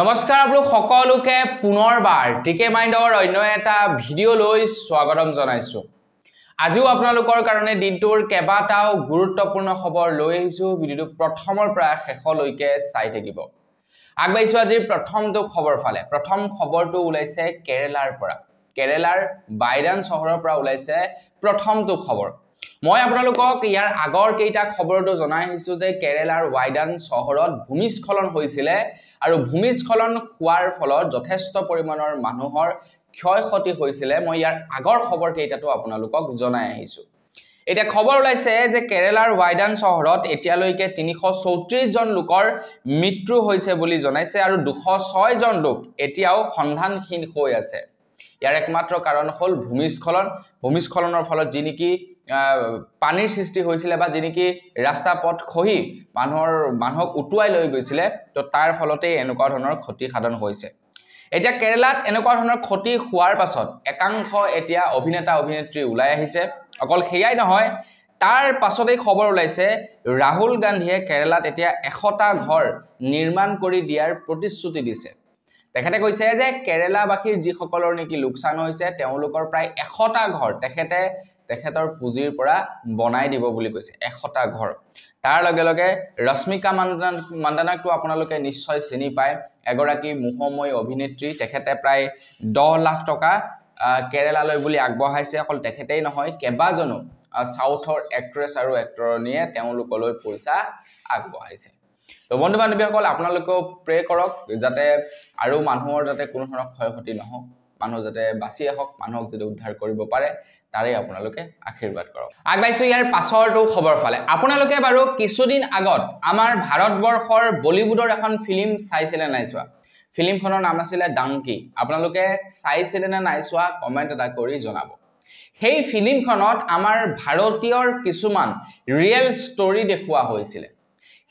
নমস্কাৰ আপোনালোক সকলোকে পুনৰবাৰ টিকে মাইণ্ডৰ অন্য এটা ভিডিঅ'লৈ স্বাগতম জনাইছোঁ আজিও আপোনালোকৰ কাৰণে দিনটোৰ কেইবাটাও গুৰুত্বপূৰ্ণ খবৰ লৈ আহিছোঁ ভিডিঅ'টো প্ৰথমৰ পৰা শেষলৈকে চাই থাকিব আগবাঢ়িছোঁ আজিৰ প্ৰথমটো খবৰ ফালে প্ৰথম খবৰটো ওলাইছে কেৰেলাৰ পৰা কেৰেলাৰ বাইডান চহৰৰ পৰা ওলাইছে প্ৰথমটো খবৰ মই আপোনালোকক ইয়াৰ আগৰ কেইটা খবৰতো জনাই আহিছোঁ যে কেৰেলাৰ ৱাইডান চহৰত ভূমিস্খলন হৈছিলে আৰু ভূমিস্খলন হোৱাৰ ফলত যথেষ্ট পৰিমাণৰ মানুহৰ ক্ষয় ক্ষতি হৈছিলে মই ইয়াৰ আগৰ খবৰ কেইটাটো আপোনালোকক জনাই আহিছোঁ এতিয়া খবৰ ওলাইছে যে কেৰেলাৰ ৱাইডান চহৰত এতিয়ালৈকে তিনিশ চৌত্ৰিছজন লোকৰ মৃত্যু হৈছে বুলি জনাইছে আৰু দুশ ছয়জন লোক এতিয়াও সন্ধানহীন হৈ আছে ইয়াৰ একমাত্ৰ কাৰণ হ'ল ভূমিস্খলন ভূমিস্খলনৰ ফলত যি নেকি পানীৰ সৃষ্টি হৈছিলে বা যি নেকি ৰাস্তা পথ খহি মানুহৰ মানুহক উটুৱাই লৈ গৈছিলে তো তাৰ ফলতেই এনেকুৱা ধৰণৰ ক্ষতি সাধন হৈছে এতিয়া কেৰেলাত এনেকুৱা ধৰণৰ ক্ষতি হোৱাৰ পাছত একাংশ এতিয়া অভিনেতা অভিনেত্ৰী ওলাই আহিছে অকল সেয়াই নহয় তাৰ পাছতেই খবৰ ওলাইছে ৰাহুল গান্ধীয়ে কেৰেলাত এতিয়া এশটা ঘৰ নিৰ্মাণ কৰি দিয়াৰ প্ৰতিশ্ৰুতি দিছে তেখেতে কৈছে যে কেৰেলাবাসীৰ যিসকলৰ নেকি লোকচান হৈছে তেওঁলোকৰ প্ৰায় এশটা ঘৰ তেখেতে তেখেতৰ পুঁজিৰ পৰা বনাই দিব বুলি কৈছে এশটা ঘৰ তাৰ লগে লগে ৰশ্মিকা মান্দান মান্দানাকটো আপোনালোকে নিশ্চয় চিনি পায় এগৰাকী মুহময় অভিনেত্ৰী তেখেতে প্ৰায় দহ লাখ টকা কেৰেলালৈ বুলি আগবঢ়াইছে অকল তেখেতেই নহয় কেইবাজনো চাউথৰ এক্ট্ৰেছ আৰু এক্টৰণীয়ে তেওঁলোকলৈ পইচা আগবঢ়াইছে তো বন্ধু বান্ধৱীসকল আপোনালোকেও প্ৰে কৰক যাতে আৰু মানুহৰ যাতে কোনো ধৰণৰ ক্ষয় ক্ষতি নহওক মানুহ যাতে বাচি আহক মানুহক যাতে উদ্ধাৰ কৰিব পাৰে তাৰে আপোনালোকে আশীৰ্বাদ কৰক আগবাইছোঁ ইয়াৰ পাছৰটো খবৰ ফালে আপোনালোকে বাৰু কিছুদিন আগত আমাৰ ভাৰতবৰ্ষৰ বলিউডৰ এখন ফিল্ম চাইছিলে নাই চোৱা ফিল্মখনৰ নাম আছিলে ডাংকি আপোনালোকে চাইছিলে নে নাই চোৱা কমেণ্ট এটা কৰি জনাব সেই ফিল্মখনত আমাৰ ভাৰতীয়ৰ কিছুমান ৰিয়েল ষ্টৰি দেখুওৱা হৈছিলে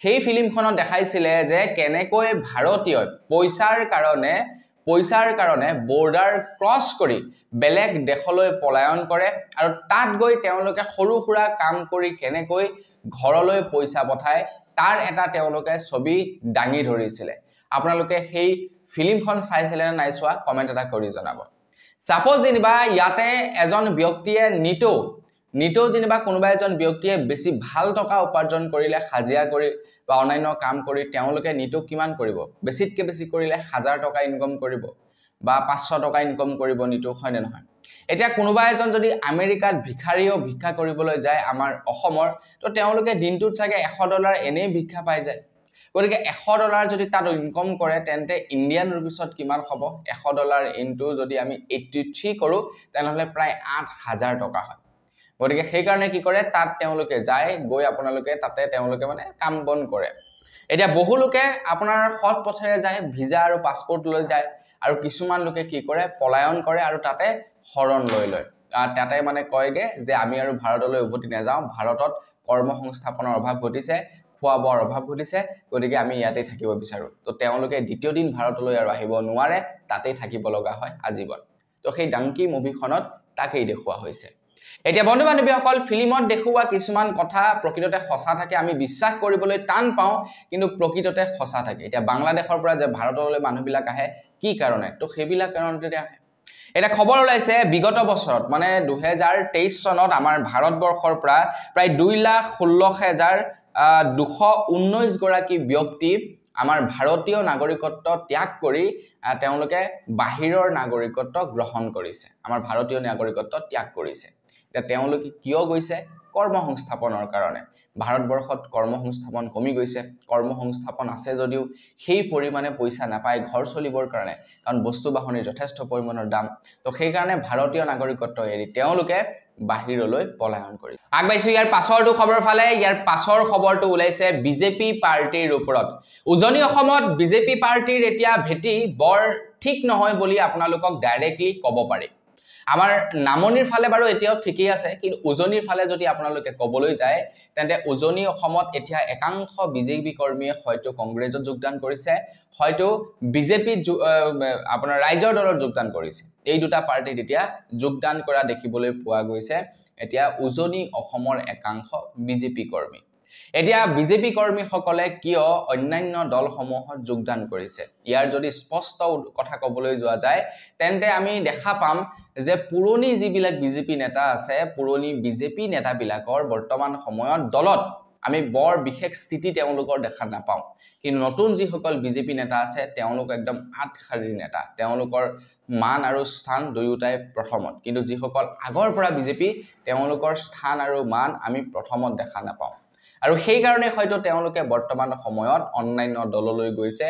সেই ফিল্মখনত দেখাইছিলে যে কেনেকৈ ভাৰতীয় পইচাৰ কাৰণে পইচাৰ কাৰণে বৰ্ডাৰ ক্ৰছ কৰি বেলেগ দেশলৈ পলায়ন কৰে আৰু তাত গৈ তেওঁলোকে সৰু সুৰা কাম কৰি কেনেকৈ ঘৰলৈ পইচা পঠায় তাৰ এটা তেওঁলোকে ছবি দাঙি ধৰিছিলে আপোনালোকে সেই ফিল্মখন চাইছিলে নে নাই চোৱা কমেণ্ট এটা কৰি জনাব চাপ'জ যেনিবা ইয়াতে এজন ব্যক্তিয়ে নিতৌ নিতৌ যেনিবা কোনোবা এজন ব্যক্তিয়ে বেছি ভাল টকা উপাৰ্জন কৰিলে হাজিৰা কৰি বা অন্যান্য কাম কৰি তেওঁলোকে নিতৌ কিমান কৰিব বেছিতকৈ বেছি কৰিলে হাজাৰ টকা ইনকম কৰিব বা পাঁচশ টকা ইনকম কৰিব নিতৌ হয়নে নহয় এতিয়া কোনোবা এজন যদি আমেৰিকাত ভিক্ষাৰীও ভিক্ষা কৰিবলৈ যায় আমাৰ অসমৰ তো তেওঁলোকে দিনটোত চাগে এশ ডলাৰ এনেই ভিক্ষা পাই যায় গতিকে এশ ডলাৰ যদি তাত ইনকম কৰে তেন্তে ইণ্ডিয়ান ৰুপিছত কিমান হ'ব এশ ডলাৰ ইনটো যদি আমি এইটি থ্ৰী কৰোঁ তেনেহ'লে প্ৰায় আঠ হাজাৰ টকা হয় গতিকে সেইকাৰণে কি কৰে তাত তেওঁলোকে যায় গৈ আপোনালোকে তাতে তেওঁলোকে মানে কাম বন কৰে এতিয়া বহুলোকে আপোনাৰ সৎ পথেৰে যায় ভিজা আৰু পাছপৰ্ট লৈ যায় আৰু কিছুমান লোকে কি কৰে পলায়ন কৰে আৰু তাতে শৰণ লৈ লয় তাতে মানে কয়গৈ যে আমি আৰু ভাৰতলৈ উভতি নাযাওঁ ভাৰতত কৰ্ম সংস্থাপনৰ অভাৱ ঘটিছে খোৱা বোৱাৰ অভাৱ ঘটিছে গতিকে আমি ইয়াতেই থাকিব বিচাৰোঁ তো তেওঁলোকে দ্বিতীয় দিন ভাৰতলৈ আৰু আহিব নোৱাৰে তাতেই থাকিব লগা হয় আজীৱন তো সেই ডাংকি মুভিখনত তাকেই দেখুওৱা হৈছে এতিয়া বন্ধু বান্ধৱীসকল ফিল্মত দেখুওৱা কিছুমান কথা প্ৰকৃততে সঁচা থাকে আমি বিশ্বাস কৰিবলৈ টান পাওঁ কিন্তু প্ৰকৃততে সঁচা থাকে এতিয়া বাংলাদেশৰ পৰা যে ভাৰতলৈ মানুহবিলাক আহে কি কাৰণে তো সেইবিলাক কাৰণতে আহে এটা খবৰ ওলাইছে বিগত বছৰত মানে দুহেজাৰ তেইছ চনত আমাৰ ভাৰতবৰ্ষৰ পৰা প্ৰায় দুই লাখ ষোল্ল হেজাৰ দুশ ঊনৈছগৰাকী ব্যক্তি আমাৰ ভাৰতীয় নাগৰিকত্ব ত্যাগ কৰি তেওঁলোকে বাহিৰৰ নাগৰিকত্ব গ্ৰহণ কৰিছে আমাৰ ভাৰতীয় নাগৰিকত্ব ত্যাগ কৰিছে এতিয়া তেওঁলোকে কিয় গৈছে কৰ্ম সংস্থাপনৰ কাৰণে ভাৰতবৰ্ষত কৰ্ম সংস্থাপন কমি গৈছে কৰ্ম সংস্থাপন আছে যদিও সেই পৰিমাণে পইচা নাপায় ঘৰ চলিবৰ কাৰণে কাৰণ বস্তু বাহনীৰ যথেষ্ট পৰিমাণৰ দাম তো সেইকাৰণে ভাৰতীয় নাগৰিকত্ব এৰি তেওঁলোকে বাহিৰলৈ পলায়ন কৰি আগবাঢ়িছোঁ ইয়াৰ পাছৰটো খবৰ ফালে ইয়াৰ পাছৰ খবৰটো ওলাইছে বিজেপি পাৰ্টিৰ ওপৰত উজনি অসমত বিজেপি পাৰ্টিৰ এতিয়া ভেটি বৰ ঠিক নহয় বুলি আপোনালোকক ডাইৰেক্টলি ক'ব পাৰি আমাৰ নামনিৰ ফালে বাৰু এতিয়াও ঠিকেই আছে কিন্তু উজনিৰ ফালে যদি আপোনালোকে ক'বলৈ যায় তেন্তে উজনি অসমত এতিয়া একাংশ বিজেপি কৰ্মীয়ে হয়তো কংগ্ৰেছত যোগদান কৰিছে হয়তো বিজেপিত আপোনাৰ ৰাইজৰ দলত যোগদান কৰিছে এই দুটা পাৰ্টিত এতিয়া যোগদান কৰা দেখিবলৈ পোৱা গৈছে এতিয়া উজনি অসমৰ একাংশ বিজেপি কৰ্মী এতিয়া বিজেপি কৰ্মীসকলে কিয় অন্যান্য দলসমূহত যোগদান কৰিছে ইয়াৰ যদি স্পষ্ট কথা ক'বলৈ যোৱা যায় তেন্তে আমি দেখা পাম যে পুৰণি যিবিলাক বিজেপি নেতা আছে পুৰণি বিজেপি নেতাবিলাকৰ বৰ্তমান সময়ত দলত আমি বৰ বিশেষ স্থিতি তেওঁলোকৰ দেখা নাপাওঁ কিন্তু নতুন যিসকল বিজেপি নেতা আছে তেওঁলোক একদম আঠশাৰীৰ নেতা তেওঁলোকৰ মান আৰু স্থান দুয়োটাই প্ৰথমত কিন্তু যিসকল আগৰ পৰা বিজেপি তেওঁলোকৰ স্থান আৰু মান আমি প্ৰথমত দেখা নাপাওঁ আৰু সেইকাৰণে হয়তো তেওঁলোকে বৰ্তমান সময়ত অন্যান্য দললৈ গৈছে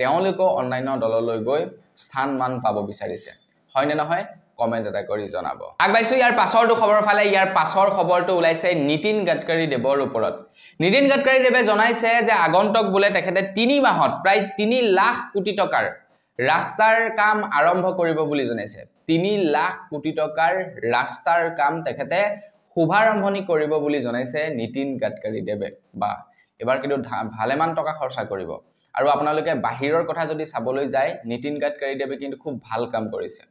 তেওঁলোকেও অন্যান্য দললৈ গৈ স্থান মান পাব বিচাৰিছে হয়নে নহয় কমেণ্ট এটা কৰি জনাব আগবাঢ়িছো ইয়াৰ পাছৰটো খবৰৰ ফালে ইয়াৰ পাছৰ খবৰটো ওলাইছে নীতিন গাডকাৰীদেৱৰ ওপৰত নীতিন গাডকাৰীদেৱে জনাইছে যে আগন্তুক বোলে তেখেতে তিনি মাহত প্ৰায় তিনি লাখ কোটি টকাৰ ৰাস্তাৰ কাম আৰম্ভ কৰিব বুলি জনাইছে তিনি লাখ কোটি টকাৰ ৰাস্তাৰ কাম তেখেতে শুভাৰম্ভণি কৰিব বুলি জনাইছে নীতিন গাডকাৰীদেৱে বা এইবাৰ কিন্তু ভালেমান টকা খৰচা কৰিব আৰু আপোনালোকে বাহিৰৰ কথা যদি চাবলৈ যায় নীতিন গাডকাৰীদেৱে কিন্তু খুব ভাল কাম কৰিছে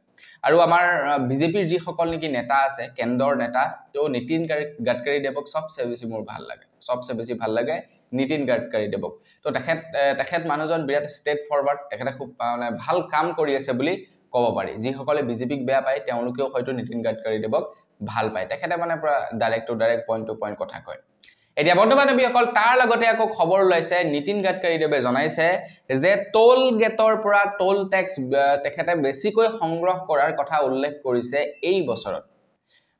আৰু আমাৰ বিজেপিৰ যিসকল নেকি নেতা আছে কেন্দ্ৰৰ নেতা তেওঁ নীতিন গাডকাৰীদেৱক চবচে বেছি মোৰ ভাল লাগে চবচে বেছি ভাল লাগে নীতিন গাডকাৰীদেৱক তো তেখেত তেখেত মানুহজন বিৰাট ষ্টেট ফৰৱাৰ্ড তেখেতে খুব মানে ভাল কাম কৰি আছে বুলি ক'ব পাৰি যিসকলে বিজেপিক বেয়া পায় তেওঁলোকেও হয়তো নীতিন গাডকাৰীদেৱক ভাল পায় তেখেতে মানে পূৰা direct to direct point to point কথা কয় এতিয়া অকল তাৰ লগতে আকৌ খবৰ ওলাইছে নীতিন গাডকাৰীদেৱে জনাইছে যে টোল গেটৰ পৰা টোল টেক্স তেখেতে বেছিকৈ সংগ্ৰহ কৰাৰ কথা উল্লেখ কৰিছে এই বছৰত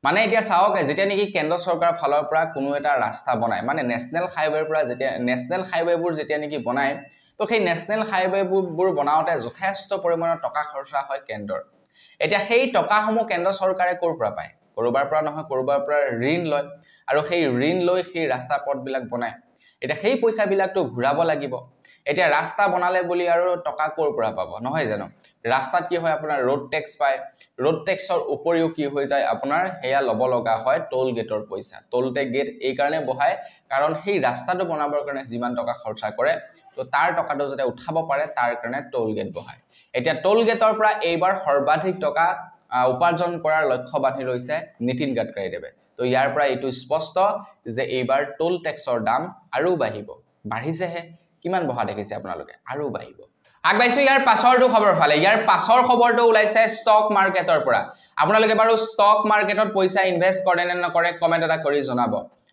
মানে এতিয়া চাওক যেতিয়া নেকি কেন্দ্ৰ চৰকাৰৰ ফালৰ পৰা কোনো এটা ৰাস্তা বনায় মানে নেশ্যনেল হাইৱেৰ পৰা যেতিয়া নেশ্যনেল হাইৱেবোৰ যেতিয়া নেকি বনায় তো সেই নেশ্যনেল হাইৱেবোৰ বনাওঁতে যথেষ্ট পৰিমাণৰ টকা খৰচা হয় কেন্দ্ৰৰ এতিয়া সেই টকাসমূহ কেন্দ্ৰ চৰকাৰে ক'ৰ পৰা পায় ক'ৰবাৰ পৰা নহয় ক'ৰবাৰ পৰা ঋণ লয় আৰু সেই ঋণ লৈ সেই ৰাস্তা পথবিলাক বনায় এতিয়া সেই পইচাবিলাকতো ঘূৰাব লাগিব এতিয়া ৰাস্তা বনালে বুলি আৰু টকা ক'ৰ পৰা পাব নহয় জানো ৰাস্তাত কি হয় আপোনাৰ ৰোড টেক্স পায় ৰোড টেক্সৰ উপৰিও কি হৈ যায় আপোনাৰ সেয়া ল'ব লগা হয় টোল গেটৰ পইচা টোল টেক গেট এইকাৰণে বহায় কাৰণ সেই ৰাস্তাটো বনাবৰ কাৰণে যিমান টকা খৰচা কৰে তো তাৰ টকাটো যাতে উঠাব পাৰে তাৰ কাৰণে টোল গেট বহায় এতিয়া টোল গেটৰ পৰা এইবাৰ সৰ্বাধিক টকা উপাৰ্জন কৰাৰ লক্ষ্য বান্ধি লৈছে নীতিন গাডকাৰীদেৱে তো ইয়াৰ পৰা এইটো স্পষ্ট যে এইবাৰ টোল টেক্সৰ দাম আৰু বাঢ়িব বাঢ়িছেহে কিমান বঢ়া দেখিছে আপোনালোকে আৰু বাঢ়িব আগবাঢ়িছোঁ ইয়াৰ পাছৰটো খবৰ ফালে ইয়াৰ পাছৰ খবৰটো ওলাইছে ষ্টক মাৰ্কেটৰ পৰা আপোনালোকে বাৰু ষ্টক মাৰ্কেটত পইচা ইনভেষ্ট কৰে নে নকৰে কমেণ্ট এটা কৰি জনাব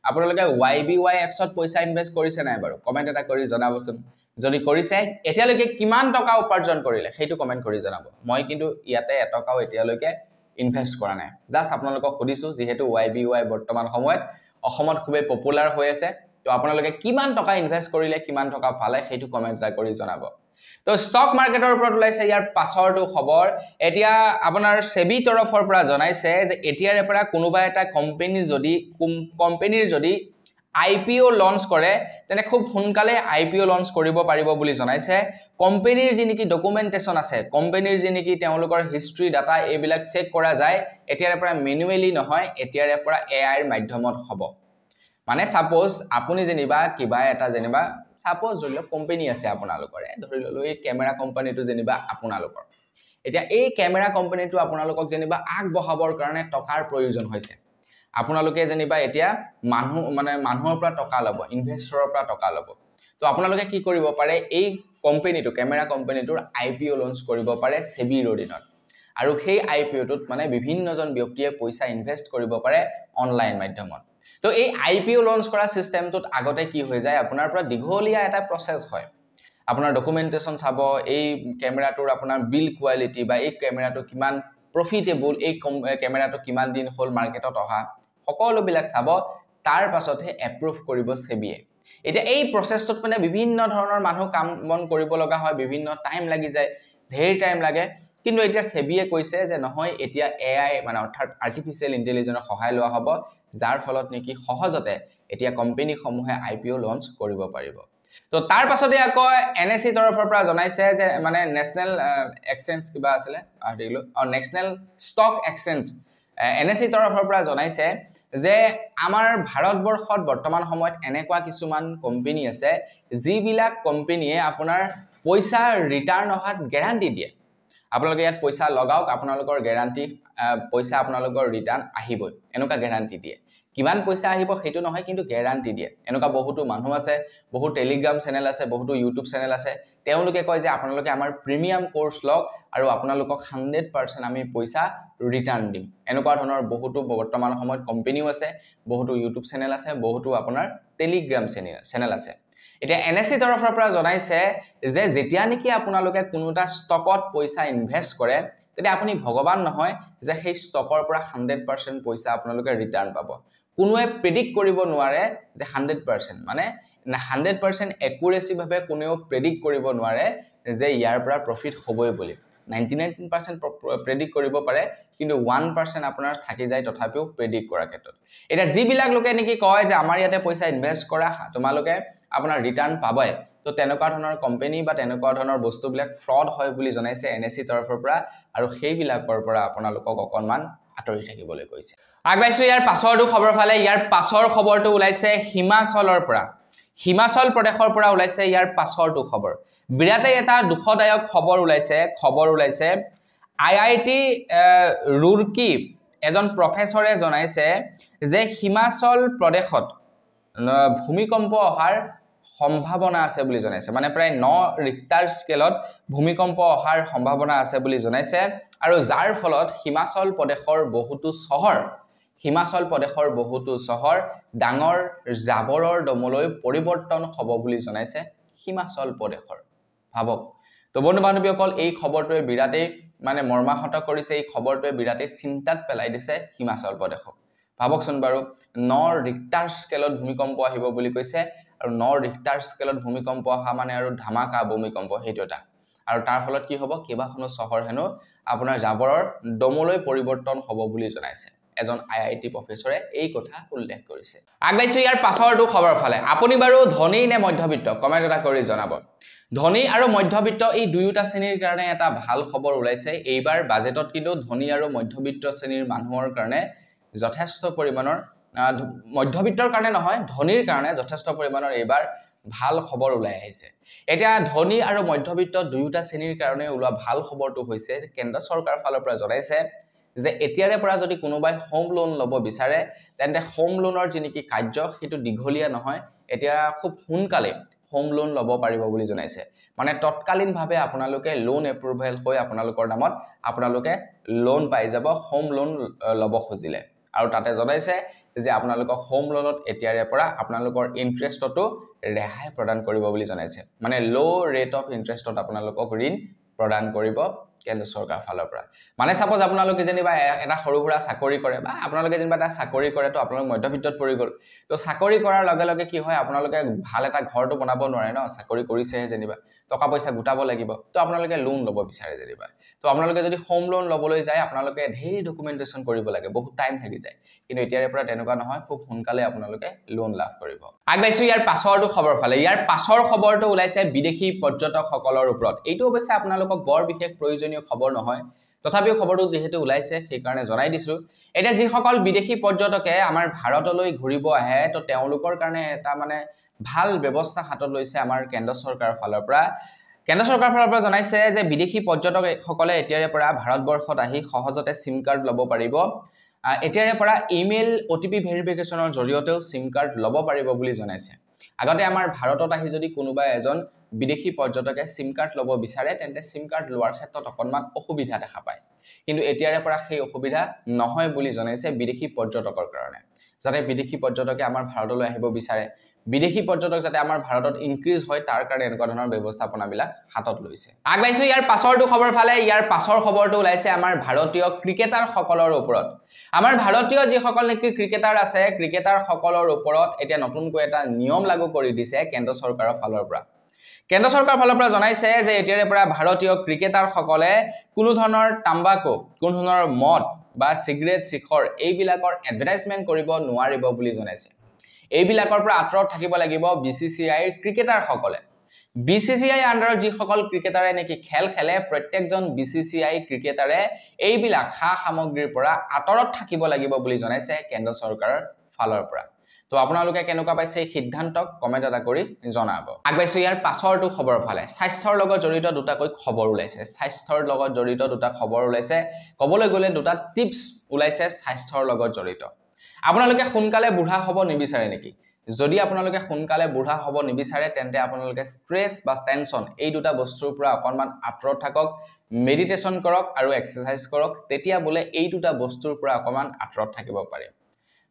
আপোনালোকে ৱাই বি ৱাই এপছত পইচা ইনভেষ্ট কৰিছে নাই বাৰু কমেণ্ট এটা কৰি জনাবচোন যদি কৰিছে এতিয়ালৈকে কিমান টকা উপাৰ্জন কৰিলে সেইটো কমেণ্ট কৰি জনাব মই কিন্তু ইয়াতে এটকাও এতিয়ালৈকে ইনভেষ্ট কৰা নাই জাষ্ট আপোনালোকক সুধিছোঁ যিহেতু ৱাই বি ৱাই বৰ্তমান সময়ত অসমত খুবেই পপুলাৰ হৈ আছে ত' আপোনালোকে কিমান টকা ইনভেষ্ট কৰিলে কিমান টকা পালে সেইটো কমেণ্ট এটা কৰি জনাব তো ষ্টক মাৰ্কেটৰ ওপৰত ওলাইছে ইয়াৰ পাছৰটো খবৰ এতিয়া আপোনাৰ ছেবি তৰফৰ পৰা জনাইছে যে এতিয়াৰে পৰা কোনোবা এটা কোম্পেনী যদি কোম্পেনীৰ যদি আই পি অ' লঞ্চ কৰে তেনে খুব সোনকালে আই পি অ' লঞ্চ কৰিব পাৰিব বুলি জনাইছে কোম্পেনীৰ যি নেকি ডকুমেণ্টেশ্যন আছে কোম্পেনীৰ যি নেকি তেওঁলোকৰ হিষ্ট্ৰি ডাটা এইবিলাক চেক কৰা যায় এতিয়াৰে পৰা মেনুৱেলি নহয় এতিয়াৰে পৰা এ আইৰ মাধ্যমত হ'ব মানে চাপ'জ আপুনি যেনিবা কিবা এটা যেনিবা চাপ'জ ধৰি লওক কোম্পেনী আছে আপোনালোকৰে ধৰি ল'লোঁ এই কেমেৰা কোম্পানীটো যেনিবা আপোনালোকৰ এতিয়া এই কেমেৰা কোম্পানীটো আপোনালোকক যেনিবা আগবঢ়াবৰ কাৰণে টকাৰ প্ৰয়োজন হৈছে আপোনালোকে যেনিবা এতিয়া মানুহ মানে মানুহৰ পৰা টকা ল'ব ইনভেষ্টৰৰ পৰা টকা ল'ব তো আপোনালোকে কি কৰিব পাৰে এই কোম্পেনীটো কেমেৰা কোম্পানীটোৰ আই পি অ' লঞ্চ কৰিব পাৰে ছেবিৰ অধীনত আৰু সেই আই পি অ'টোত মানে বিভিন্নজন ব্যক্তিয়ে পইচা ইনভেষ্ট কৰিব পাৰে অনলাইন মাধ্যমত তো এই আই পি অ' লঞ্চ কৰা ছিষ্টেমটোত আগতে কি হৈ যায় আপোনাৰ পৰা দীঘলীয়া এটা প্ৰচেছ হয় আপোনাৰ ডকুমেণ্টেশ্যন চাব এই কেমেৰাটোৰ আপোনাৰ বিল কোৱালিটি বা এই কেমেৰাটো কিমান প্ৰফিটেবল এই কেমেৰাটো কিমান দিন হ'ল মাৰ্কেটত অহা সকলোবিলাক চাব তাৰ পাছতহে এপ্ৰুভ কৰিব চেবিয়ে এতিয়া এই প্ৰচেছটোত মানে বিভিন্ন ধৰণৰ মানুহ কাম বন কৰিব লগা হয় বিভিন্ন টাইম লাগি যায় ঢেৰ টাইম লাগে কিন্তু এতিয়া চেবিয়ে কৈছে যে নহয় এতিয়া এ আই মানে অৰ্থাৎ আৰ্টিফিচিয়েল ইণ্টেলিজেঞ্চৰ সহায় লোৱা হ'ব যাৰ ফলত নেকি সহজতে এতিয়া কোম্পানীসমূহে আই পি অ' লঞ্চ কৰিব পাৰিব তো তাৰ পাছতে আকৌ এন এছ চি তৰফৰ পৰা জনাইছে যে মানে নেশ্যনেল এক্সচেঞ্জ কিবা আছিলে আৰ্টিকেলত আৰু national stock exchange N S C তৰফৰ পৰা জনাইছে যে আমাৰ ভাৰতবৰ্ষত বৰ্তমান সময়ত এনেকুৱা কিছুমান কোম্পেনী আছে যিবিলাক কোম্পেনীয়ে আপোনাৰ পইচা ৰিটাৰ্ণ অহাত গেৰাণ্টি দিয়ে আপোনালোকে ইয়াত পইচা লগাওক আপোনালোকৰ গেৰাণ্টি পইচা আপোনালোকৰ ৰিটাৰ্ণ আহিবই এনেকুৱা গেৰাণ্টি দিয়ে কিমান পইচা আহিব সেইটো নহয় কিন্তু গেৰাণ্টি দিয়ে এনেকুৱা বহুতো মানুহ আছে বহু টেলিগ্ৰাম চেনেল আছে বহুতো ইউটিউব চেনেল আছে তেওঁলোকে কয় যে আপোনালোকে আমাৰ প্ৰিমিয়াম কোৰ্ছ লওক আৰু আপোনালোকক হাণ্ড্ৰেড পাৰ্চেণ্ট আমি পইচা ৰিটাৰ্ণ দিম এনেকুৱা ধৰণৰ বহুতো বৰ্তমান সময়ত কোম্পেনীও আছে বহুতো ইউটিউব চেনেল আছে বহুতো আপোনাৰ টেলিগ্ৰাম চেনেল চেনেল আছে এতিয়া এন এছ চি তৰফৰ পৰা জনাইছে যে যেতিয়া নেকি আপোনালোকে কোনো এটা ষ্টকত পইচা ইনভেষ্ট কৰে তেতিয়া আপুনি ভগৱান নহয় যে সেই ষ্টকৰ পৰা হাণ্ড্ৰেড পাৰ্চেণ্ট পইচা আপোনালোকে ৰিটাৰ্ণ পাব কোনোৱে প্ৰেডিক্ট কৰিব নোৱাৰে যে হাণ্ড্ৰেড পাৰ্চেণ্ট মানে হাণ্ড্ৰেড পাৰ্চেণ্ট একুৰেচিভাৱে কোনেও প্ৰেডিক্ট কৰিব নোৱাৰে যে ইয়াৰ পৰা প্ৰফিট হ'বই বুলি নাইণ্টি নাইন পাৰ্চেণ্ট প্ৰেডিক্ট কৰিব পাৰে কিন্তু ওৱান পাৰ্চেণ্ট আপোনাৰ থাকি যায় তথাপিও প্ৰেডিক্ট কৰাৰ ক্ষেত্ৰত এতিয়া যিবিলাক লোকে নেকি কয় যে আমাৰ ইয়াতে পইচা ইনভেষ্ট কৰা তোমালোকে আপোনাৰ ৰিটাৰ্ণ পাবাই তো তেনেকুৱা ধৰণৰ কোম্পেনী বা তেনেকুৱা ধৰণৰ বস্তুবিলাক ফ্ৰড হয় বুলি জনাইছে এন এছ চি তৰফৰ পৰা আৰু সেইবিলাকৰ পৰা আপোনালোকক অকণমান আঁতৰি থাকিবলৈ কৈছে আগবাঢ়িছোঁ ইয়াৰ পাছৰটো খবৰ ফালে ইয়াৰ পাছৰ খবৰটো ওলাইছে হিমাচলৰ পৰা হিমাচল প্ৰদেশৰ পৰা ওলাইছে ইয়াৰ পাছৰটো খবৰ বিৰাটেই এটা দুখদায়ক খবৰ ওলাইছে খবৰ ওলাইছে আই আই টি ৰুৰ্কি এজন প্ৰফেচৰে জনাইছে যে হিমাচল প্ৰদেশত ভূমিকম্প অহাৰ সম্ভাৱনা আছে বুলি জনাইছে মানে প্ৰায় ন ৰিক্টাৰ স্কেলত ভূমিকম্প অহাৰ সম্ভাৱনা আছে বুলি জনাইছে আৰু যাৰ ফলত হিমাচল প্ৰদেশৰ বহুতো চহৰ হিমাচল প্ৰদেশৰ বহুতো চহৰ ডাঙৰ জাবৰৰ দমলৈ পৰিৱৰ্তন হ'ব বুলি জনাইছে হিমাচল প্ৰদেশৰ ভাবক তো বন্ধু বান্ধৱীসকল এই খবৰটোৱে বিৰাটেই মানে মৰ্মাহত কৰিছে এই খবৰটোৱে বিৰাটেই চিন্তাত পেলাই দিছে হিমাচল প্ৰদেশক ভাবকচোন বাৰু ন ৰিক্টাৰ স্কেলত ভূমিকম্প আহিব বুলি কৈছে আৰু ন ৰিক্টাৰ স্কেলত ভূমিকম্প অহা মানে আৰু ধামাকা ভূমিকম্প সেইটো এটা আৰু তাৰ ফলত কি হ'ব কেইবাখনো চহৰ হেনো আপোনাৰ জাবৰৰ দমলৈ পৰিৱৰ্তন হ'ব বুলি জনাইছে এজন আই আই টি প্ৰফেচৰে এই কথা উল্লেখ কৰিছে আগবাঢ়িছোঁ ইয়াৰ পাছৰটো খবৰৰ ফালে আপুনি বাৰু ধনী নে মধ্যবিত্ত কমেণ্ট এটা কৰি জনাব ধনী আৰু মধ্যবিত্ত এই দুয়োটা শ্ৰেণীৰ কাৰণে এটা ভাল খবৰ ওলাইছে এইবাৰ বাজেটত কিন্তু ধনী আৰু মধ্যবিত্ত শ্ৰেণীৰ মানুহৰ কাৰণে যথেষ্ট পৰিমাণৰ মধ্যবিত্তৰ কাৰণে নহয় ধনীৰ কাৰণে যথেষ্ট পৰিমাণৰ এইবাৰ ভাল খবৰ ওলাই আহিছে এতিয়া ধনী আৰু মধ্যবিত্ত দুয়োটা শ্ৰেণীৰ কাৰণে ওলোৱা ভাল খবৰটো হৈছে কেন্দ্ৰ চৰকাৰৰ ফালৰ পৰা জনাইছে যে এতিয়াৰে পৰা যদি কোনোবাই হোম লোন ল'ব বিচাৰে তেন্তে হোম লোনৰ যি নেকি কাৰ্য সেইটো দীঘলীয়া নহয় এতিয়া খুব সোনকালে হোম লোন ল'ব পাৰিব বুলি জনাইছে মানে তৎকালীনভাৱে আপোনালোকে লোন এপ্ৰুভেল হৈ আপোনালোকৰ নামত আপোনালোকে লোন পাই যাব হোম লোন ল'ব খুজিলে আৰু তাতে জনাইছে যে আপোনালোকক হোম লোনত এতিয়াৰে পৰা আপোনালোকৰ ইণ্টাৰেষ্টতো ৰেহাই প্ৰদান কৰিব বুলি জনাইছে মানে ল' ৰেট অফ ইণ্টাৰেষ্টত আপোনালোকক ঋণ প্ৰদান কৰিব কেন্দ্ৰ চৰকাৰৰ ফালৰ পৰা মানে চাপ'জ আপোনালোকে যেনিবা এটা সৰু সুৰা চাকৰি কৰে বা আপোনালোকে যেনিবা এটা চাকৰি কৰে তো আপোনালোক মধ্যবিত্তত পৰি গ'ল ত' চাকৰি কৰাৰ লগে লগে কি হয় আপোনালোকে ভাল এটা ঘৰটো বনাব নোৱাৰে ন চাকৰি কৰিছেহে যেনিবা টকা পইচা গোটাব লাগিব তো আপোনালোকে লোন ল'ব বিচাৰে যেনিবা তো আপোনালোকে যদি হোম লোন ল'বলৈ যায় আপোনালোকে ঢেৰ ডকুমেণ্টেশ্যন কৰিব লাগে বহুত টাইম থাকি যায় কিন্তু এতিয়াৰে পৰা তেনেকুৱা নহয় খুব সোনকালে আপোনালোকে লোন লাভ কৰিব আগবাঢ়িছোঁ ইয়াৰ পাছৰটো খবৰ ফালে ইয়াৰ পাছৰ খবৰটো ওলাইছে বিদেশী পৰ্যটকসকলৰ ওপৰত এইটো অৱশ্যে আপোনালোকক বৰ বিশেষ প্ৰয়োজনীয় খবৰ নহয় তথাপিও খবৰটো যিহেতু ওলাইছে সেইকাৰণে জনাই দিছোঁ এতিয়া যিসকল বিদেশী পৰ্যটকে আমাৰ ভাৰতলৈ ঘূৰিব আহে তো তেওঁলোকৰ কাৰণে এটা মানে ভাল ব্যৱস্থা হাতত লৈছে আমাৰ কেন্দ্ৰ চৰকাৰৰ ফালৰ পৰা কেন্দ্ৰ চৰকাৰৰ ফালৰ পৰা জনাইছে যে বিদেশী পৰ্যটকসকলে এতিয়াৰে পৰা ভাৰতবৰ্ষত আহি সহজতে চিম কাৰ্ড ল'ব পাৰিব এতিয়াৰে পৰা ইমেইল অ' টি পি ভেৰিফিকেশ্যনৰ জৰিয়তেও চিম কাৰ্ড ল'ব পাৰিব বুলি জনাইছে আগতে আমাৰ ভাৰতত আহি যদি কোনোবা এজন বিদেশী পৰ্যটকে চিম কাৰ্ড ল'ব বিচাৰে তেন্তে চিম কাৰ্ড লোৱাৰ ক্ষেত্ৰত অকণমান অসুবিধা দেখা পায় কিন্তু এতিয়াৰে পৰা সেই অসুবিধা নহয় বুলি জনাইছে বিদেশী পৰ্যটকৰ কাৰণে যাতে বিদেশী পৰ্যটকে আমাৰ ভাৰতলৈ আহিব বিচাৰে বিদেশী পৰ্যটক যাতে আমাৰ ভাৰতত ইনক্ৰিজ হয় তাৰ কাৰণে এনেকুৱা ধৰণৰ ব্যৱস্থাপনাবিলাক হাতত লৈছে আগবাঢ়িছো ইয়াৰ পাছৰটো খবৰ ফালে ইয়াৰ পাছৰ খবৰটো ওলাইছে আমাৰ ভাৰতীয় ক্ৰিকেটাৰসকলৰ ওপৰত আমাৰ ভাৰতীয় যিসকল নেকি ক্ৰিকেটাৰ আছে ক্ৰিকেটাৰসকলৰ ওপৰত এতিয়া নতুনকৈ এটা নিয়ম লাগু কৰি দিছে কেন্দ্ৰ চৰকাৰৰ ফালৰ পৰা কেন্দ্ৰ চৰকাৰৰ ফালৰ পৰা জনাইছে যে এতিয়াৰে পৰা ভাৰতীয় ক্ৰিকেটাৰসকলে কোনো ধৰণৰ তাম্বাকু কোনো ধৰণৰ মদ বা চিগাৰেট চিখৰ এইবিলাকৰ এডভাৰটাইজমেণ্ট কৰিব নোৱাৰিব বুলি জনাইছে এইবিলাকৰ পৰা আঁতৰত থাকিব লাগিব বি চি চি আইৰ ক্ৰিকেটাৰসকলে বি চি চি আইৰ আণ্ডাৰত যিসকল ক্ৰিকেটাৰে নেকি খেল খেলে প্ৰত্যেকজন বি চি চি আই ক্ৰিকেটাৰে এইবিলাক সা সামগ্ৰীৰ পৰা আঁতৰত থাকিব লাগিব বুলি জনাইছে কেন্দ্ৰ চৰকাৰৰ ফালৰ পৰা তো আপোনালোকে কেনেকুৱা পাইছে এই সিদ্ধান্তক কমেণ্ট এটা কৰি জনাব আগবাইছোঁ ইয়াৰ পাছৰটো খবৰ ফালে স্বাস্থ্যৰ লগত জড়িত দুটাকৈ খবৰ ওলাইছে স্বাস্থ্যৰ লগত জড়িত দুটা খবৰ ওলাইছে ক'বলৈ গ'লে দুটা টিপছ ওলাইছে স্বাস্থ্যৰ লগত জড়িত আপোনালোকে সোনকালে বুঢ়া হ'ব নিবিচাৰে নেকি যদি আপোনালোকে সোনকালে বুঢ়া হ'ব নিবিচাৰে তেন্তে আপোনালোকে ষ্ট্ৰেছ বা টেনশ্যন এই দুটা বস্তুৰ পৰা অকণমান আঁতৰত থাকক মেডিটেশ্যন কৰক আৰু এক্সাৰচাইজ কৰক তেতিয়া বোলে এই দুটা বস্তুৰ পৰা অকণমান আঁতৰত থাকিব পাৰিম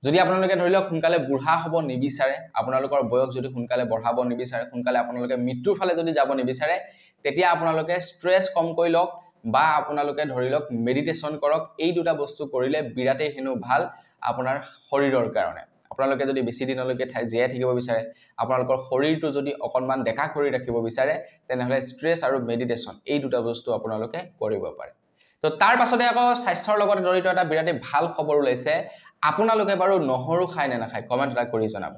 যদি আপোনালোকে ধৰি লওক সোনকালে বুঢ়া হ'ব নিবিচাৰে আপোনালোকৰ বয়স যদি সোনকালে বঢ়াব নিবিচাৰে সোনকালে আপোনালোকে মৃত্যুৰ ফালে যদি যাব নিবিচাৰে তেতিয়া আপোনালোকে ষ্ট্ৰেছ কমকৈ লওক বা আপোনালোকে ধৰি লওক মেডিটেশ্যন কৰক এই দুটা বস্তু কৰিলে বিৰাটেই হেনো ভাল আপোনাৰ শৰীৰৰ কাৰণে আপোনালোকে যদি বেছি দিনলৈকে জীয়াই থাকিব বিচাৰে আপোনালোকৰ শৰীৰটো যদি অকণমান ডেকা কৰি ৰাখিব বিচাৰে তেনেহ'লে ষ্ট্ৰেছ আৰু মেডিটেশ্যন এই দুটা বস্তু আপোনালোকে কৰিব পাৰে তো তাৰ পাছতে আকৌ স্বাস্থ্যৰ লগত জড়িত এটা বিৰাটেই ভাল খবৰ ওলাইছে আপোনালোকে বাৰু নহৰু খায় নে নাখায় কমেণ্ট এটা কৰি জনাব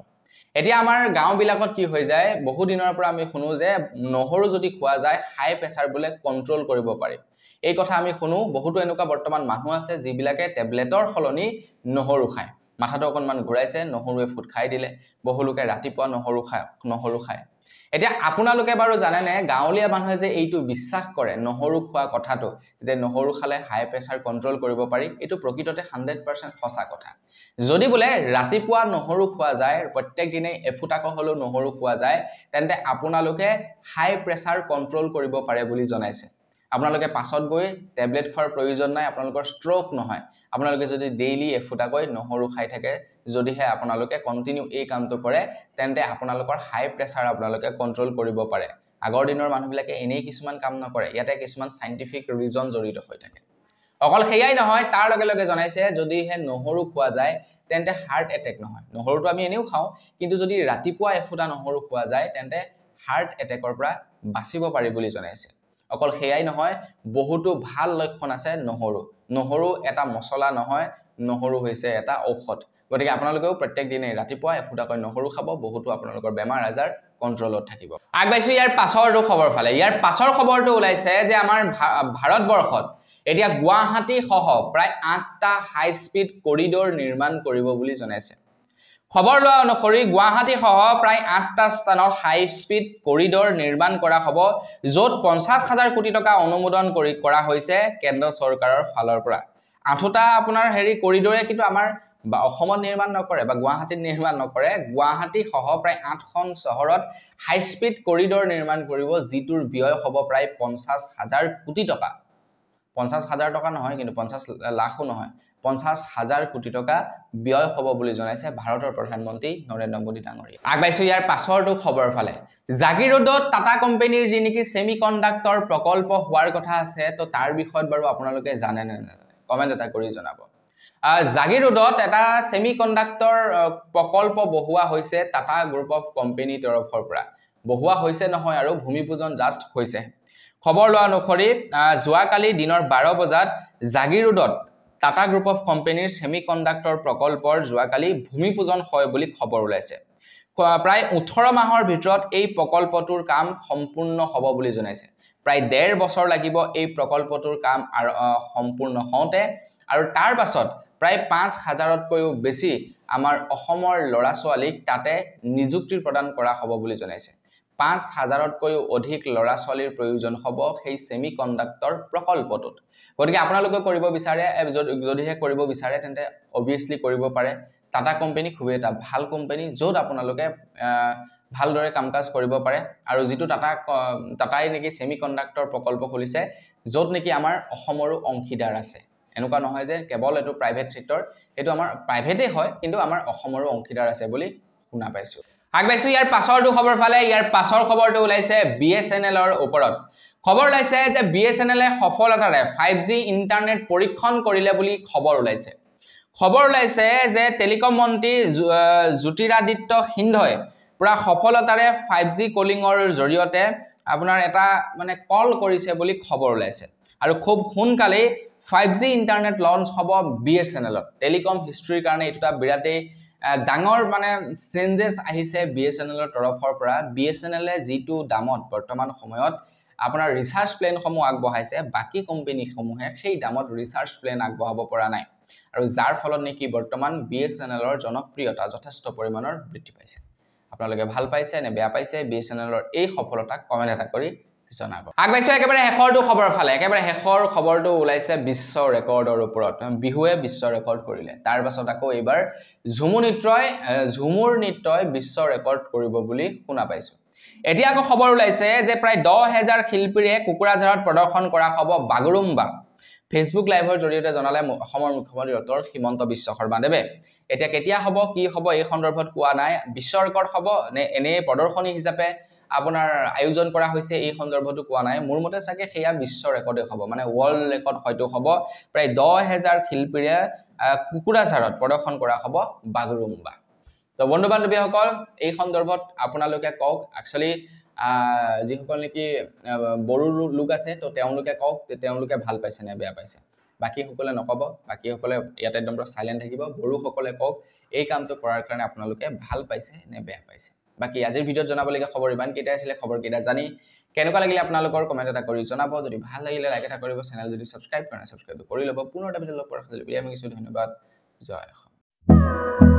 এতিয়া আমাৰ গাঁওবিলাকত কি হৈ যায় বহুদিনৰ পৰা আমি শুনো যে নহৰু যদি খোৱা যায় হাই প্ৰেছাৰ বোলে কণ্ট্ৰল কৰিব পাৰি এই কথা আমি শুনো বহুতো এনেকুৱা বৰ্তমান মানুহ আছে যিবিলাকে টেবলেটৰ সলনি নহৰু খায় মাথাটো অকণমান ঘূৰাইছে নহৰুৱে ফুট খাই দিলে বহুলোকে ৰাতিপুৱা নহৰু খায় নহৰু খায় এতিয়া আপোনালোকে বাৰু জানেনে গাঁৱলীয়া মানুহে যে এইটো বিশ্বাস কৰে নহৰু খোৱা কথাটো যে নহৰু খালে হাই প্ৰেছাৰ কণ্ট্ৰল কৰিব পাৰি এইটো প্ৰকৃততে হাণ্ড্ৰেড পাৰ্চেণ্ট সঁচা কথা যদি বোলে ৰাতিপুৱা নহৰু খোৱা যায় প্ৰত্যেক দিনেই এফুটাক হ'লেও নহৰু খোৱা যায় তেন্তে আপোনালোকে হাই প্ৰেছাৰ কণ্ট্ৰল কৰিব পাৰে বুলি জনাইছে আপোনালোকে পাছত গৈ টেবলেট খোৱাৰ প্ৰয়োজন নাই আপোনালোকৰ ষ্ট্ৰক নহয় আপোনালোকে যদি ডেইলি এফুটাকৈ নহৰু খাই থাকে যদিহে আপোনালোকে কণ্টিনিউ এই কামটো কৰে তেন্তে আপোনালোকৰ হাই প্ৰেছাৰ আপোনালোকে কণ্ট্ৰল কৰিব পাৰে আগৰ দিনৰ মানুহবিলাকে এনেই কিছুমান কাম নকৰে ইয়াতে কিছুমান চাইণ্টিফিক ৰিজন জড়িত হৈ থাকে অকল সেয়াই নহয় তাৰ লগে লগে জনাইছে যদিহে নহৰু খোৱা যায় তেন্তে হাৰ্ট এটেক নহয় নহৰুটো আমি এনেও খাওঁ কিন্তু যদি ৰাতিপুৱা এফুটা নহৰু খোৱা যায় তেন্তে হাৰ্ট এটেকৰ পৰা বাচিব পাৰি বুলি জনাইছে অকল সেয়াই নহয় বহুতো ভাল লক্ষণ আছে নহৰু নহৰু এটা মছলা নহয় নহৰু হৈছে এটা ঔষধ গতিকে আপোনালোকেও প্ৰত্যেক দিনেই ৰাতিপুৱা এফুটাকৈ নহৰু খাব বহুতো আপোনালোকৰ বেমাৰ আজাৰ কণ্ট্ৰলত থাকিব আগবাঢ়িছোঁ ইয়াৰ পাছৰটো খবৰ ফালে ইয়াৰ পাছৰ খবৰটো ওলাইছে যে আমাৰ ভাৰতবৰ্ষত এতিয়া গুৱাহাটীসহ প্ৰায় আঠটা হাই স্পীড কৰিডৰ নিৰ্মাণ কৰিব বুলি জনাইছে খবৰ লোৱা অনুসৰি গুৱাহাটীসহ প্ৰায় আঠটা স্থানৰ হাই স্পীড কৰিডৰ নিৰ্মাণ কৰা হ'ব য'ত পঞ্চাছ হাজাৰ কোটি টকা অনুমোদন কৰি কৰা হৈছে কেন্দ্ৰ চৰকাৰৰ ফালৰ পৰা আঠোটা আপোনাৰ হেৰি কৰিডৰে কিন্তু আমাৰ বা অসমত নিৰ্মাণ নকৰে বা গুৱাহাটীত নিৰ্মাণ নকৰে গুৱাহাটীসহ প্ৰায় আঠখন চহৰত হাই স্পীড কৰিডৰ নিৰ্মাণ কৰিব যিটোৰ ব্যয় হ'ব প্ৰায় পঞ্চাছ হাজাৰ কোটি টকা পঞ্চাছ হাজাৰ টকা নহয় কিন্তু পঞ্চাছ লাখো নহয় পঞ্চাছ হাজাৰ কোটি টকা ব্যয় হ'ব বুলি জনাইছে ভাৰতৰ প্ৰধানমন্ত্ৰী নৰেন্দ্ৰ মোদী ডাঙৰীয়া আগবাঢ়িছোঁ ইয়াৰ পাছৰটো খবৰ ফালে জাগিৰোডত টাটা কোম্পানীৰ যি নেকি ছেমি কণ্ডাক্টৰ প্ৰকল্প হোৱাৰ কথা আছে তো তাৰ বিষয়ত বাৰু আপোনালোকে জানে নে নাজানে কমেণ্ট এটা কৰি জনাব জাগিৰোডত এটা ছেমি কণ্ডাক্টৰ প্ৰকল্প বহোৱা হৈছে টাটা গ্ৰুপ অফ কোম্পেনীৰ তৰফৰ পৰা বহোৱা হৈছে নহয় আৰু ভূমি পূজন জাষ্ট হৈছে খবৰ লোৱা অনুসৰি যোৱাকালি দিনৰ বাৰ বজাত জাগিৰোডত টাটা গ্ৰুপ অফ কোম্পানীৰ ছেমি কণ্ডাক্টৰ প্ৰকল্পৰ যোৱাকালি ভূমি পূজন হয় বুলি খবৰ ওলাইছে প্ৰায় ওঠৰ মাহৰ ভিতৰত এই প্ৰকল্পটোৰ কাম সম্পূৰ্ণ হ'ব বুলি জনাইছে প্ৰায় ডেৰ বছৰ লাগিব এই প্ৰকল্পটোৰ কাম সম্পূৰ্ণ হওঁতে আৰু তাৰ পাছত প্ৰায় পাঁচ হাজাৰতকৈও বেছি আমাৰ অসমৰ ল'ৰা ছোৱালীক তাতে নিযুক্তি প্ৰদান কৰা হ'ব বুলি জনাইছে পাঁচ হাজাৰতকৈও অধিক ল'ৰা ছোৱালীৰ প্ৰয়োজন হ'ব সেই ছেমি কণ্ডাক্টৰ প্ৰকল্পটোত গতিকে আপোনালোকে কৰিব বিচাৰে যদিহে কৰিব বিচাৰে তেন্তে অভিয়াছলি কৰিব পাৰে টাটা কোম্পানী খুবেই এটা ভাল কোম্পানী য'ত আপোনালোকে ভালদৰে কাম কাজ কৰিব পাৰে আৰু যিটো টাটা টাটাই নেকি ছেমি কণ্ডাক্টৰ প্ৰকল্প খুলিছে য'ত নেকি আমাৰ অসমৰো অংশীদাৰ আছে এনেকুৱা নহয় যে কেৱল এইটো প্ৰাইভেট ছেক্টৰ এইটো আমাৰ প্ৰাইভেটেই হয় কিন্তু আমাৰ অসমৰো অংশীদাৰ আছে বুলি শুনা পাইছোঁ আগবাইছো ইয়াৰ পাছৰটো খবৰ ফালে ইয়াৰ পাছৰ খবৰটো ওলাইছে বি এছ এন এলৰ ওপৰত খবৰ ওলাইছে যে বি এছ এন এলে সফলতাৰে ফাইভ জি ইণ্টাৰনেট পৰীক্ষণ কৰিলে বুলি খবৰ ওলাইছে খবৰ ওলাইছে যে টেলিকম মন্ত্ৰী জ্যোতিৰাদিত্য সিন্ধই পূৰা সফলতাৰে ফাইভ জি কলিঙৰ জৰিয়তে আপোনাৰ এটা মানে কল কৰিছে বুলি খবৰ ওলাইছে আৰু খুব সোনকালেই ফাইভ জি ইণ্টাৰনেট লঞ্চ হ'ব বি এছ এন এলত টেলিকম হিষ্ট্ৰীৰ কাৰণে এইটো এটা বিৰাটেই ডাঙৰ মানে চেঞ্জেছ আহিছে বি এছ এন এলৰ তৰফৰ পৰা বি এছ এন এলে যিটো দামত বৰ্তমান সময়ত আপোনাৰ ৰিচাৰ্জ প্লেনসমূহ আগবঢ়াইছে বাকী কোম্পেনীসমূহে সেই দামত ৰিচাৰ্জ প্লেন আগবঢ়াব পৰা নাই আৰু যাৰ ফলত নেকি বৰ্তমান বি এছ এন এলৰ জনপ্ৰিয়তা যথেষ্ট পৰিমাণৰ বৃদ্ধি পাইছে আপোনালোকে ভাল পাইছে নে বেয়া পাইছে বি এছ এন এলৰ এই সফলতাক কমেণ্ট এটা কৰি কিছুমান আগত একেবাৰে শেষৰটো খবৰ ফালে একেবাৰে শেষৰ খবৰটো ওলাইছে বিশ্ব ৰেকৰ্ডৰ ওপৰত বিহুৱে বিশ্ব ৰেকৰ্ড কৰিলে তাৰ পাছত আকৌ এইবাৰ ঝুমু নৃত্যই ঝুমুৰ নৃত্যই বিশ্ব ৰেকৰ্ড কৰিব বুলি শুনা পাইছো এতিয়া আকৌ খবৰ ওলাইছে যে প্ৰায় দহ হেজাৰ শিল্পীৰে কুকুৰাঝাৰত প্ৰদৰ্শন কৰা হ'ব বাগৰুম্বা ফেচবুক লাইভৰ জৰিয়তে জনালে অসমৰ মুখ্যমন্ত্ৰী ডক্টৰ হিমন্ত বিশ্ব শৰ্মাদেৱে এতিয়া কেতিয়া হ'ব কি হ'ব এই সন্দৰ্ভত কোৱা নাই বিশ্ব ৰেকৰ্ড হ'ব নে এনেই প্ৰদৰ্শনী হিচাপে আপোনাৰ আয়োজন কৰা হৈছে এই সন্দৰ্ভতো কোৱা নাই মোৰ মতে চাগে সেয়া বিশ্ব ৰেকৰ্ডে হ'ব মানে ৱৰ্ল্ড ৰেকৰ্ড হয়তো হ'ব প্ৰায় দহ হেজাৰ শিল্পীৰে কুকুৰাঝাৰত প্ৰদৰ্শন কৰা হ'ব বাগৰুম্বা তো বন্ধু বান্ধৱীসকল এই সন্দৰ্ভত আপোনালোকে কওক একচুৱেলি যিসকল নেকি বড়ো লোক আছে তো তেওঁলোকে কওক তেওঁলোকে ভাল পাইছে নে বেয়া পাইছে বাকীসকলে নক'ব বাকীসকলে ইয়াতে একদম চাইলেণ্ট থাকিব বড়োসকলে কওক এই কামটো কৰাৰ কাৰণে আপোনালোকে ভাল পাইছে নে বেয়া পাইছে বাকী আজিৰ ভিডিঅ'ত জনাবলগীয়া খবৰ ইমানকেইটাই আছিলে খবৰকেইটা জানি কেনেকুৱা লাগিলে আপোনালোকৰ কমেণ্ট এটা কৰি জনাব যদি ভাল লাগিলে লাইক এটা কৰিব চেনেল যদি ছাবস্ক্ৰাইব কৰা নাই ছাবস্ক্ৰাইবটো কৰি ল'ব পুনৰ এটা ভিডিঅ' লগ ধন্যবাদ জয়